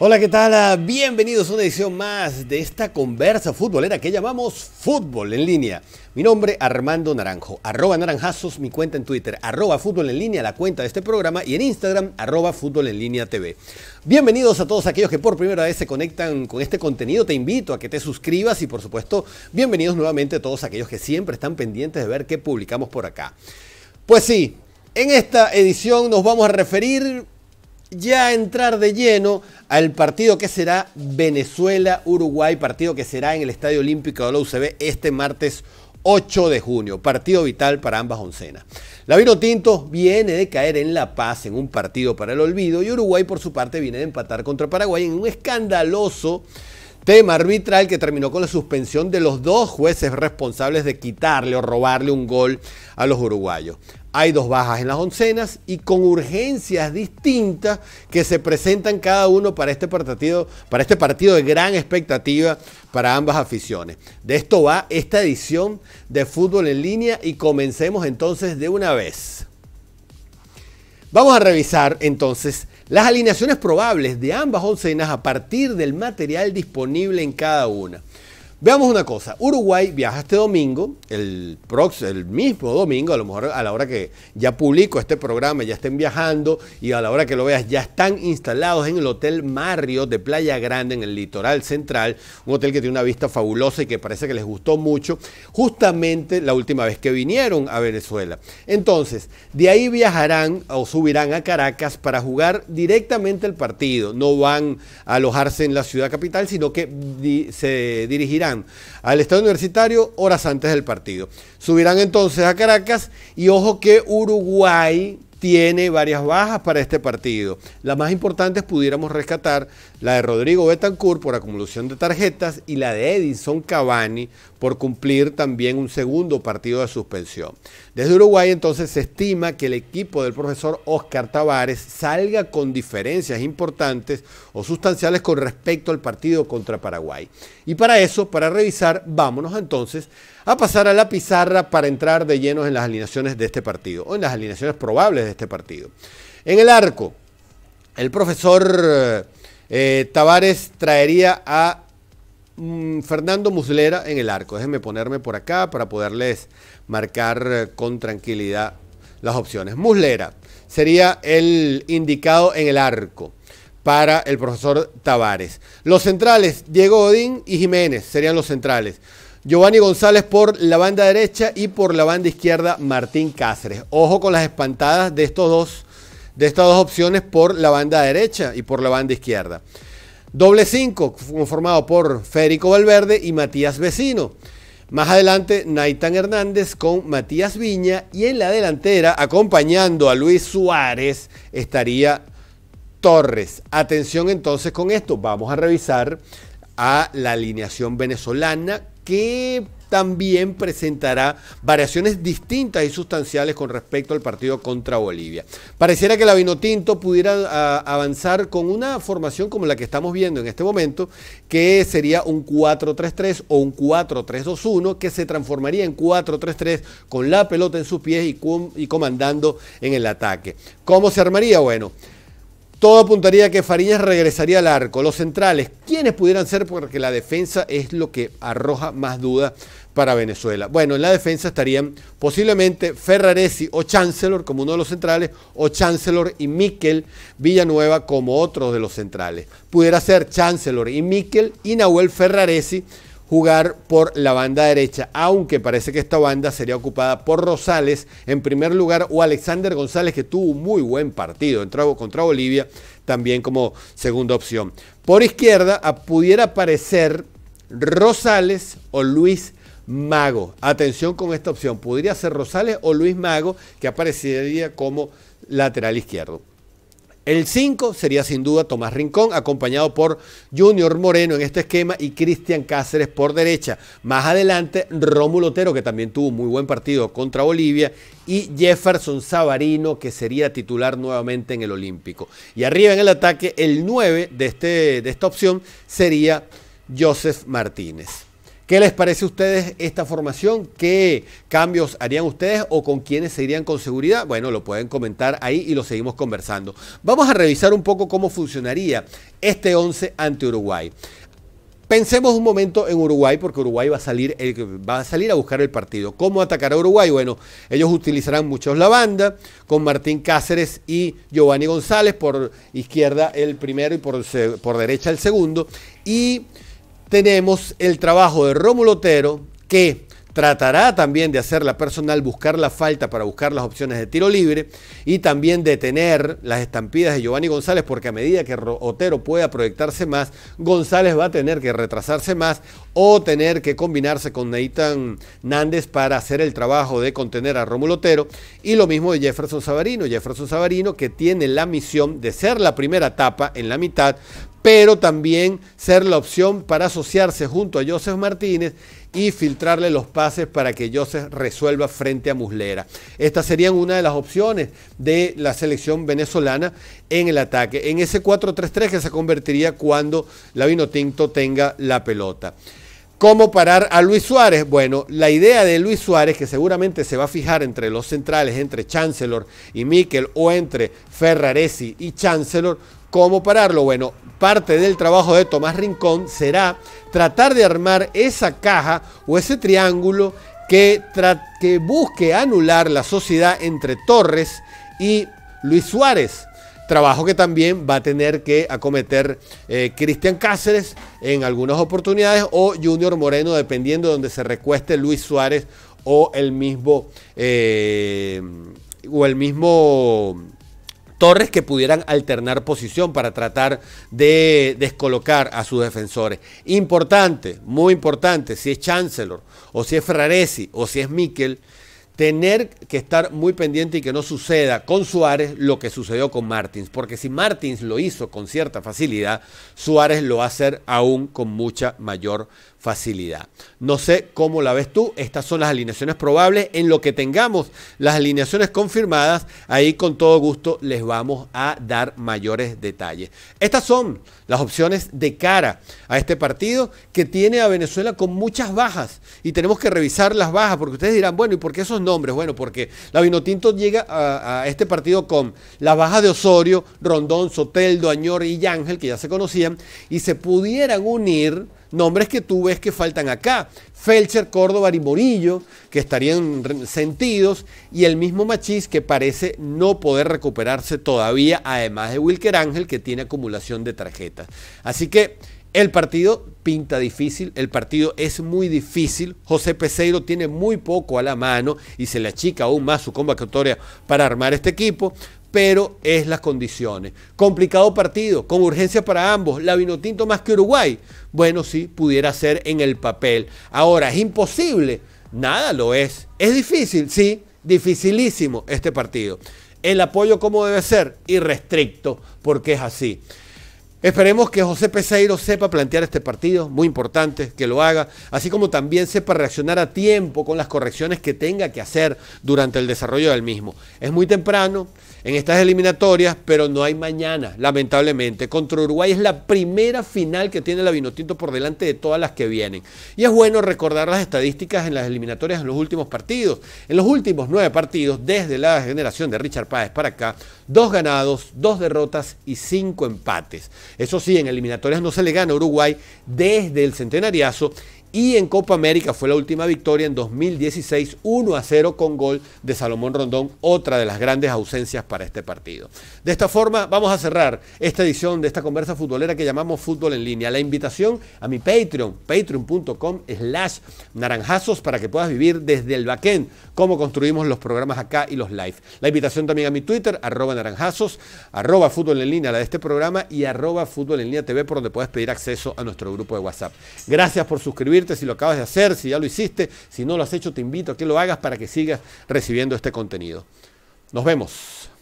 Hola, ¿qué tal? Ah, bienvenidos a una edición más de esta conversa futbolera que llamamos Fútbol en línea. Mi nombre Armando Naranjo, arroba naranjazos, mi cuenta en Twitter, arroba fútbol en línea, la cuenta de este programa, y en Instagram, arroba fútbol en línea TV. Bienvenidos a todos aquellos que por primera vez se conectan con este contenido, te invito a que te suscribas y por supuesto, bienvenidos nuevamente a todos aquellos que siempre están pendientes de ver qué publicamos por acá. Pues sí, en esta edición nos vamos a referir ya entrar de lleno al partido que será Venezuela-Uruguay, partido que será en el Estadio Olímpico de la UCB este martes 8 de junio, partido vital para ambas oncenas. La Vino Tinto viene de caer en La Paz en un partido para el olvido y Uruguay por su parte viene de empatar contra Paraguay en un escandaloso Tema arbitral que terminó con la suspensión de los dos jueces responsables de quitarle o robarle un gol a los uruguayos. Hay dos bajas en las oncenas y con urgencias distintas que se presentan cada uno para este partido, para este partido de gran expectativa para ambas aficiones. De esto va esta edición de Fútbol en línea y comencemos entonces de una vez. Vamos a revisar entonces las alineaciones probables de ambas oncenas a partir del material disponible en cada una. Veamos una cosa, Uruguay viaja este domingo, el, prox, el mismo domingo, a lo mejor a la hora que ya publico este programa, ya estén viajando y a la hora que lo veas ya están instalados en el Hotel Mario de Playa Grande, en el litoral central, un hotel que tiene una vista fabulosa y que parece que les gustó mucho, justamente la última vez que vinieron a Venezuela. Entonces, de ahí viajarán o subirán a Caracas para jugar directamente el partido, no van a alojarse en la ciudad capital, sino que se dirigirán al Estado Universitario horas antes del partido. Subirán entonces a Caracas y ojo que Uruguay tiene varias bajas para este partido. Las más importantes pudiéramos rescatar la de Rodrigo Betancourt por acumulación de tarjetas y la de Edison Cavani por cumplir también un segundo partido de suspensión. Desde Uruguay entonces se estima que el equipo del profesor Oscar Tavares salga con diferencias importantes o sustanciales con respecto al partido contra Paraguay. Y para eso, para revisar, vámonos entonces a pasar a la pizarra para entrar de llenos en las alineaciones de este partido o en las alineaciones probables de este partido. En el arco, el profesor eh, Tavares traería a Mm, Fernando Muslera en el arco. Déjenme ponerme por acá para poderles marcar eh, con tranquilidad las opciones. Muslera sería el indicado en el arco para el profesor Tavares. Los centrales, Diego Odín y Jiménez serían los centrales. Giovanni González por la banda derecha y por la banda izquierda Martín Cáceres. Ojo con las espantadas de estos dos, de estas dos opciones por la banda derecha y por la banda izquierda. Doble 5, conformado por Federico Valverde y Matías Vecino. Más adelante, Naitan Hernández con Matías Viña. Y en la delantera, acompañando a Luis Suárez, estaría Torres. Atención entonces con esto. Vamos a revisar a la alineación venezolana que también presentará variaciones distintas y sustanciales con respecto al partido contra Bolivia. Pareciera que la Vinotinto pudiera ah, avanzar con una formación como la que estamos viendo en este momento, que sería un 4-3-3 o un 4-3-2-1, que se transformaría en 4-3-3 con la pelota en sus pies y, y comandando en el ataque. ¿Cómo se armaría? Bueno. Todo apuntaría a que Fariñas regresaría al arco. Los centrales, ¿quiénes pudieran ser? Porque la defensa es lo que arroja más duda para Venezuela. Bueno, en la defensa estarían posiblemente Ferraresi o Chancellor como uno de los centrales, o Chancellor y Miquel Villanueva como otros de los centrales. Pudiera ser Chancellor y Miquel y Nahuel Ferraresi jugar por la banda derecha, aunque parece que esta banda sería ocupada por Rosales en primer lugar o Alexander González que tuvo un muy buen partido contra Bolivia también como segunda opción. Por izquierda pudiera aparecer Rosales o Luis Mago. Atención con esta opción, podría ser Rosales o Luis Mago que aparecería como lateral izquierdo. El 5 sería sin duda Tomás Rincón, acompañado por Junior Moreno en este esquema y Cristian Cáceres por derecha. Más adelante, Rómulo Otero, que también tuvo muy buen partido contra Bolivia, y Jefferson Savarino, que sería titular nuevamente en el Olímpico. Y arriba en el ataque, el 9 de, este, de esta opción sería Joseph Martínez. ¿Qué les parece a ustedes esta formación? ¿Qué cambios harían ustedes o con quiénes se irían con seguridad? Bueno, lo pueden comentar ahí y lo seguimos conversando. Vamos a revisar un poco cómo funcionaría este 11 ante Uruguay. Pensemos un momento en Uruguay, porque Uruguay va a salir, va a, salir a buscar el partido. ¿Cómo atacar a Uruguay? Bueno, ellos utilizarán muchos la banda, con Martín Cáceres y Giovanni González, por izquierda el primero y por, por derecha el segundo. Y tenemos el trabajo de Rómulo Otero que Tratará también de hacer la personal, buscar la falta para buscar las opciones de tiro libre y también detener las estampidas de Giovanni González, porque a medida que Otero pueda proyectarse más, González va a tener que retrasarse más o tener que combinarse con Nathan Nández para hacer el trabajo de contener a Rómulo Otero. Y lo mismo de Jefferson Savarino. Jefferson Savarino que tiene la misión de ser la primera etapa en la mitad pero también ser la opción para asociarse junto a Joseph Martínez y filtrarle los pases para que se resuelva frente a Muslera. Estas serían una de las opciones de la selección venezolana en el ataque, en ese 4-3-3 que se convertiría cuando Lavino Tinto tenga la pelota. ¿Cómo parar a Luis Suárez? Bueno, la idea de Luis Suárez, que seguramente se va a fijar entre los centrales, entre Chancellor y Miquel o entre Ferraresi y Chancellor, ¿Cómo pararlo? Bueno, parte del trabajo de Tomás Rincón será tratar de armar esa caja o ese triángulo que, que busque anular la sociedad entre Torres y Luis Suárez. Trabajo que también va a tener que acometer eh, Cristian Cáceres en algunas oportunidades o Junior Moreno, dependiendo de donde se recueste Luis Suárez o el mismo. Eh, o el mismo torres que pudieran alternar posición para tratar de descolocar a sus defensores. Importante, muy importante, si es Chancellor o si es Ferraresi o si es Miquel, tener que estar muy pendiente y que no suceda con Suárez lo que sucedió con Martins, porque si Martins lo hizo con cierta facilidad, Suárez lo va a hacer aún con mucha mayor facilidad. No sé cómo la ves tú, estas son las alineaciones probables, en lo que tengamos las alineaciones confirmadas, ahí con todo gusto les vamos a dar mayores detalles. Estas son las opciones de cara a este partido que tiene a Venezuela con muchas bajas y tenemos que revisar las bajas porque ustedes dirán, bueno, ¿y por qué esos nombres? Bueno, porque la Vinotinto llega a, a este partido con las bajas de Osorio, Rondón, Soteldo, Añor y Ángel, que ya se conocían, y se pudieran unir nombres que tú ves que faltan acá. Felcher, Córdoba y Morillo, que estarían sentidos, y el mismo Machís, que parece no poder recuperarse todavía, además de Wilker Ángel, que tiene acumulación de tarjetas. Así que el partido pinta difícil, el partido es muy difícil. José Peseiro tiene muy poco a la mano y se le achica aún más su convocatoria para armar este equipo pero es las condiciones. Complicado partido, con urgencia para ambos. La Vinotinto más que Uruguay. Bueno, sí, pudiera ser en el papel. Ahora, ¿es imposible? Nada lo es. ¿Es difícil? Sí, dificilísimo este partido. El apoyo cómo debe ser, irrestricto, porque es así. Esperemos que José Peseiro sepa plantear este partido, muy importante que lo haga, así como también sepa reaccionar a tiempo con las correcciones que tenga que hacer durante el desarrollo del mismo. Es muy temprano en estas eliminatorias, pero no hay mañana, lamentablemente. Contra Uruguay es la primera final que tiene la Vinotinto por delante de todas las que vienen. Y es bueno recordar las estadísticas en las eliminatorias en los últimos partidos. En los últimos nueve partidos, desde la generación de Richard Páez para acá, Dos ganados, dos derrotas y cinco empates. Eso sí, en eliminatorias no se le gana a Uruguay desde el centenariazo y en Copa América fue la última victoria en 2016, 1 a 0 con gol de Salomón Rondón, otra de las grandes ausencias para este partido. De esta forma, vamos a cerrar esta edición de esta conversa futbolera que llamamos Fútbol en Línea. La invitación a mi Patreon, patreon.com/slash naranjazos, para que puedas vivir desde el backend cómo construimos los programas acá y los live. La invitación también a mi Twitter, arroba naranjazos, arroba fútbol en línea, la de este programa, y arroba fútbol en línea TV, por donde puedes pedir acceso a nuestro grupo de WhatsApp. Gracias por suscribir si lo acabas de hacer, si ya lo hiciste. Si no lo has hecho, te invito a que lo hagas para que sigas recibiendo este contenido. Nos vemos.